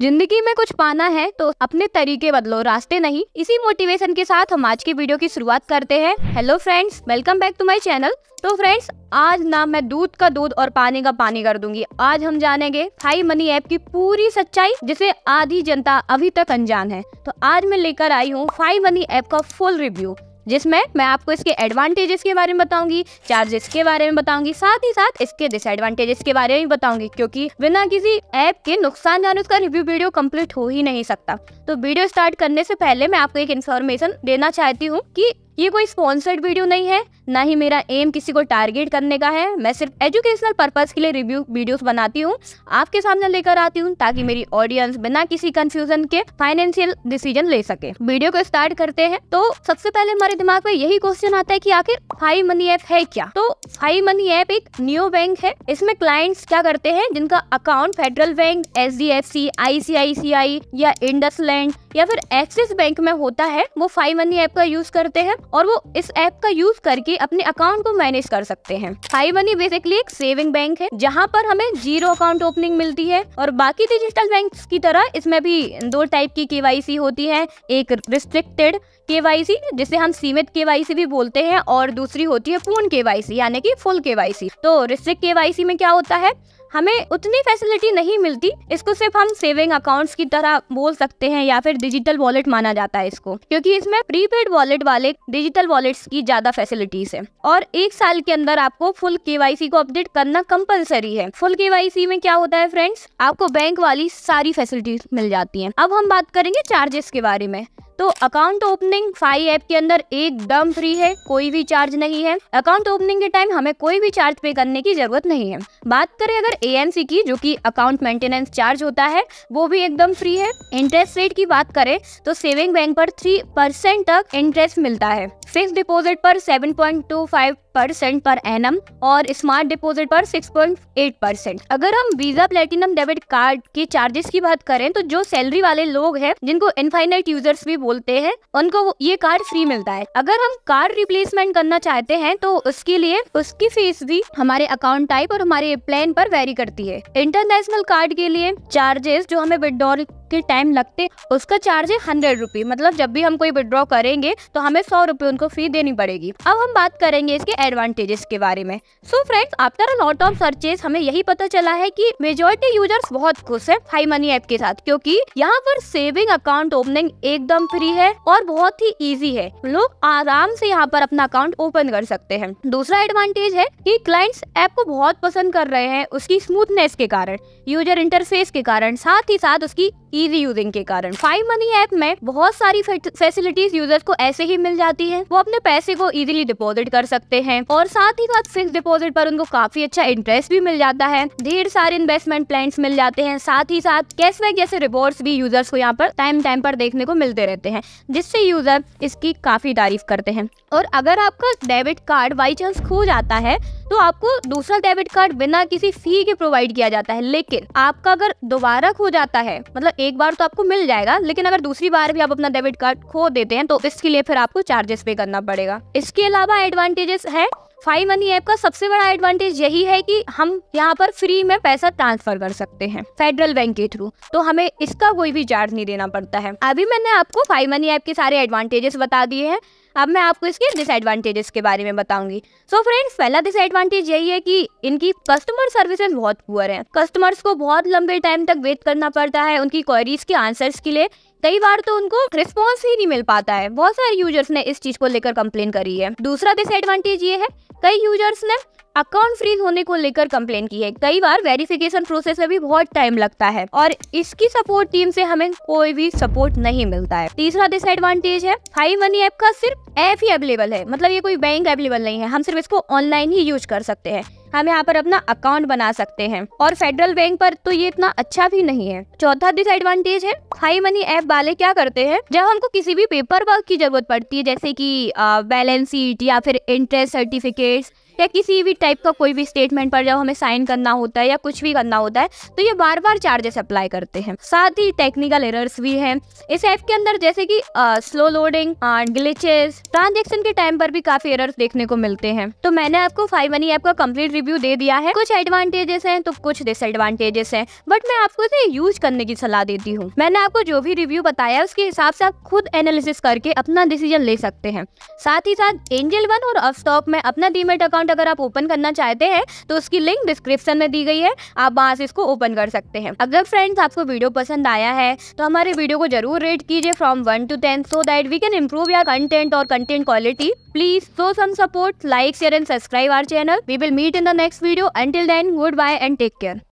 जिंदगी में कुछ पाना है तो अपने तरीके बदलो रास्ते नहीं इसी मोटिवेशन के साथ हम आज की वीडियो की शुरुआत करते हैं hello friends welcome back to my channel तो फ्रेंड्स आज ना मैं दूध का दूध और पानी का पानी कर दूंगी आज हम जानेंगे हाई मनी ऐप की पूरी सच्चाई जिसे आधी जनता अभी तक अनजान है तो आज मैं लेकर आई हूँ फाइव मनी ऐप का फुल रिव्यू जिसमें मैं आपको इसके एडवांटेजेस के बारे में बताऊंगी चार्जेस के बारे में बताऊंगी साथ ही साथ इसके डिसएडवांटेजेस के बारे में बताऊंगी क्योंकि बिना किसी ऐप के नुकसान जाने उसका रिव्यू वीडियो कंप्लीट हो ही नहीं सकता तो वीडियो स्टार्ट करने से पहले मैं आपको एक इन्फॉर्मेशन देना चाहती हूँ की ये कोई स्पॉन्सर्ड वीडियो नहीं है ना ही मेरा एम किसी को टारगेट करने का है मैं सिर्फ एजुकेशनल पर्पज़ के लिए रिव्यू वीडियोस बनाती हूँ आपके सामने लेकर आती हूँ ताकि मेरी ऑडियंस बिना किसी कंफ्यूजन के फाइनेंशियल डिसीजन ले सके वीडियो को स्टार्ट करते हैं तो सबसे पहले हमारे दिमाग में यही क्वेश्चन आता है की आखिर फाइव मनी ऐप है क्या तो फाइव मनी ऐप एक न्यू बैंक है इसमें क्लाइंट्स क्या करते हैं जिनका account Federal Bank H D F C I C I C I C Indus या फिर एक्सिस बैंक में होता है वो फाइव मनी ऐप का यूज करते हैं और वो इस ऐप का यूज करके अपने अकाउंट को मैनेज कर सकते हैं हाई मनी बेसिकली एक सेविंग बैंक है जहाँ पर हमें जीरो अकाउंट ओपनिंग मिलती है और बाकी डिजिटल बैंक की तरह इसमें भी दो टाइप की के होती है एक रिस्ट्रिक्टेड के जिसे हम सीमित के भी बोलते हैं और दूसरी होती है पूर्ण के यानी कि फुल के तो रिस्ट्रिक्ट के में क्या होता है हमें उतनी फैसिलिटी नहीं मिलती इसको सिर्फ हम सेविंग अकाउंट्स की तरह बोल सकते हैं या फिर डिजिटल वॉलेट माना जाता है इसको क्योंकि इसमें प्रीपेड वॉलेट वाले डिजिटल वॉलेट्स की ज्यादा फैसिलिटीज है और एक साल के अंदर आपको फुल केवाईसी को अपडेट करना कंपलसरी है फुल के में क्या होता है फ्रेंड्स आपको बैंक वाली सारी फैसिलिटीज मिल जाती है अब हम बात करेंगे चार्जेस के बारे में तो अकाउंट ओपनिंग फाइव ऐप के अंदर एकदम फ्री है कोई भी चार्ज नहीं है अकाउंट ओपनिंग के टाइम हमें कोई भी चार्ज पे करने की जरूरत नहीं है बात करें अगर ए की जो की अकाउंट मेंटेनेंस चार्ज होता है वो भी एकदम फ्री है इंटरेस्ट रेट की बात करें तो सेविंग बैंक पर थ्री परसेंट तक इंटरेस्ट मिलता है फिक्स डिपोजिट पर seven point two five percent पर एन और स्मार्ट डिपॉजिट पर 6.8 परसेंट अगर हम वीजा प्लेटिनम डेबिट कार्ड के चार्जेस की बात करें तो जो सैलरी वाले लोग हैं जिनको इनफाइनाइट यूजर्स भी बोलते हैं उनको ये कार्ड फ्री मिलता है अगर हम कार्ड रिप्लेसमेंट करना चाहते हैं तो उसके लिए उसकी फीस भी हमारे अकाउंट टाइप और हमारे प्लान पर वेरी करती है इंटरनेशनल कार्ड के लिए चार्जेस जो हमें विदड्रॉल के टाइम लगते उसका चार्ज है हंड्रेड रुपी मतलब जब भी हम कोई विड्रॉ करेंगे तो हमें सौ रुपए उनको फी देनी पड़ेगी अब हम बात करेंगे इसके एडवांटेजेस के बारे में so friends after lot of searches हमें यही पता चला है की मेजोरिटी यूजर्स बहुत खुश है हाई मनी ऐप के साथ क्योंकि यहाँ पर सेविंग अकाउंट ओपनिंग एकदम फ्री है और बहुत ही इजी है लोग आराम से यहाँ पर अपना अकाउंट ओपन कर सकते हैं दूसरा एडवांटेज है कि क्लाइंट्स ऐप को बहुत पसंद कर रहे हैं उसकी स्मूथनेस के कारण यूजर इंटरफेस के कारण साथ ही साथ उसकी इजी यूजिंग के कारण फाइव मनी ऐप में बहुत सारी फैसिलिटीज यूजर्स को ऐसे ही मिल जाती है वो अपने पैसे को इजिली डिपोजिट कर सकते हैं और साथ ही साथ फिक्स डिपोजिट पर उनको काफी अच्छा इंटरेस्ट भी मिल जाता है ढेर सारे इन्वेस्टमेंट प्लान मिल जाते हैं साथ ही साथ कैशबैक जैसे रिवॉर्ड्स भी यूजर्स को यहाँ पर टाइम टाइम पर देखने को मिलते रहते हैं जिससे यूजर इसकी काफी तारीफ करते हैं और अगर आपका डेबिट कार्ड बाई चांस खो जाता है तो आपको दूसरा डेबिट कार्ड बिना किसी फी के प्रोवाइड किया जाता है लेकिन आपका अगर दोबारा खो जाता है मतलब एक बार तो आपको मिल जाएगा लेकिन अगर दूसरी बार भी आप अपना डेबिट कार्ड खो देते हैं तो इसके लिए फिर आपको चार्जेस पे करना पड़ेगा इसके अलावा एडवांटेजेस है फाइव मनी ऐप का सबसे बड़ा एडवांटेज यही है कि हम यहाँ पर फ्री में पैसा ट्रांसफर कर सकते हैं फेडरल बैंक के थ्रू तो हमें इसका कोई भी चार्ज नहीं देना पड़ता है अभी मैंने आपको फाइव मनी ऐप के सारे एडवांटेजेस बता दिए हैं अब मैं आपको इसके डिसएडवांटेजेस के बारे में बताऊंगी सो फ्रेंड्स पहला डिसएडवांटेज यही है कि इनकी कस्टमर सर्विसेज बहुत पुअर हैं कस्टमर्स को बहुत लंबे टाइम तक वेट करना पड़ता है उनकी क्वेरीज के आंसर्स के लिए कई बार तो उनको रिस्पॉन्स ही नहीं मिल पाता है बहुत सारे यूजर्स ने इस चीज को लेकर कंप्लेन करी है दूसरा डिसएडवांटेज ये है कई यूजर्स ने अकाउंट फ्रीज होने को लेकर कंप्लेन की है कई बार वेरिफिकेशन प्रोसेस में भी बहुत टाइम लगता है और इसकी सपोर्ट टीम से हमें कोई भी सपोर्ट नहीं मिलता है तीसरा डिसएडवांटेज है हाई मनी ऐप का सिर्फ ऐप ही अवेलेबल है मतलब ये कोई बैंक अवेलेबल नहीं है हम सिर्फ इसको ऑनलाइन ही यूज कर सकते हैं हम यहाँ पर अपना अकाउंट बना सकते हैं और फेडरल बैंक पर तो ये इतना अच्छा भी नहीं है चौथा डिसएडवांटेज है हाई मनी ऐप वाले क्या करते हैं जब हमको किसी भी पेपर वर्क की जरूरत पड़ती है जैसे की बैलेंस शीट या फिर इंटरेस्ट सर्टिफिकेट या किसी भी टाइप का कोई भी स्टेटमेंट पर जब हमें साइन करना होता है या कुछ भी करना होता है तो ये बार बार चार्जेस अप्लाई करते हैं साथ ही टेक्निकल एरर्स भी हैं इस ऐप के अंदर जैसे कि स्लो लोडिंग ग्लिचेस ट्रांजेक्शन के टाइम पर भी काफी एरर्स देखने को मिलते हैं तो मैंने आपको फाइव मनी ऐप का कम्प्लीट रिव्यू दे दिया है कुछ एडवांटेजेस है तो कुछ डिसएडवांटेजेस है बट मैं आपको इसे यूज करने की सलाह देती हूँ मैंने आपको जो भी रिव्यू बताया उसके हिसाब से आप खुद एनालिसिस करके अपना डिसीजन ले सकते हैं साथ ही साथ एंजल वन और अपस्टॉक में अपना डीमेट अकाउंट अकाउंट अगर आप ओपन करना चाहते हैं तो उसकी लिंक डिस्क्रिप्शन में दी गई है आप वहाँ से इसको ओपन कर सकते हैं अगर फ्रेंड्स आपको वीडियो पसंद आया है तो हमारे वीडियो को जरूर रेट कीजिए from one to ten so that we can improve यार कंटेंट और content quality please so some support like share and subscribe our channel we will meet in the next video until then goodbye and take care